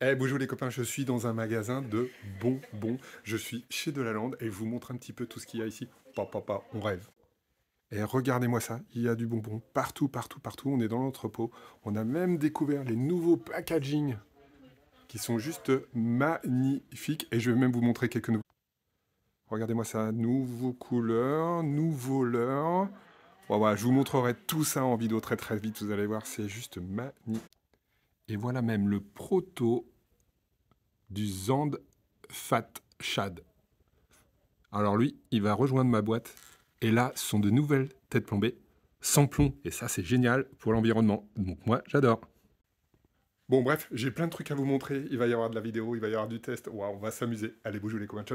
Eh, bonjour les copains, je suis dans un magasin de bonbons. Je suis chez De Lande et je vous montre un petit peu tout ce qu'il y a ici. Papa, papa, on rêve. Et eh, regardez-moi ça, il y a du bonbon partout, partout, partout. On est dans l'entrepôt. On a même découvert les nouveaux packaging qui sont juste magnifiques. Et je vais même vous montrer quelques nouveaux. Regardez-moi ça, nouveaux couleurs, nouveaux leurre. je vous montrerai tout ça en vidéo très très vite, vous allez voir, c'est juste magnifique. Et voilà même le proto du Zand Fat Shad. Alors lui, il va rejoindre ma boîte. Et là, ce sont de nouvelles têtes plombées, sans plomb. Et ça, c'est génial pour l'environnement. Donc moi, j'adore. Bon, bref, j'ai plein de trucs à vous montrer. Il va y avoir de la vidéo, il va y avoir du test. on va s'amuser. Allez, bougez les commentaires.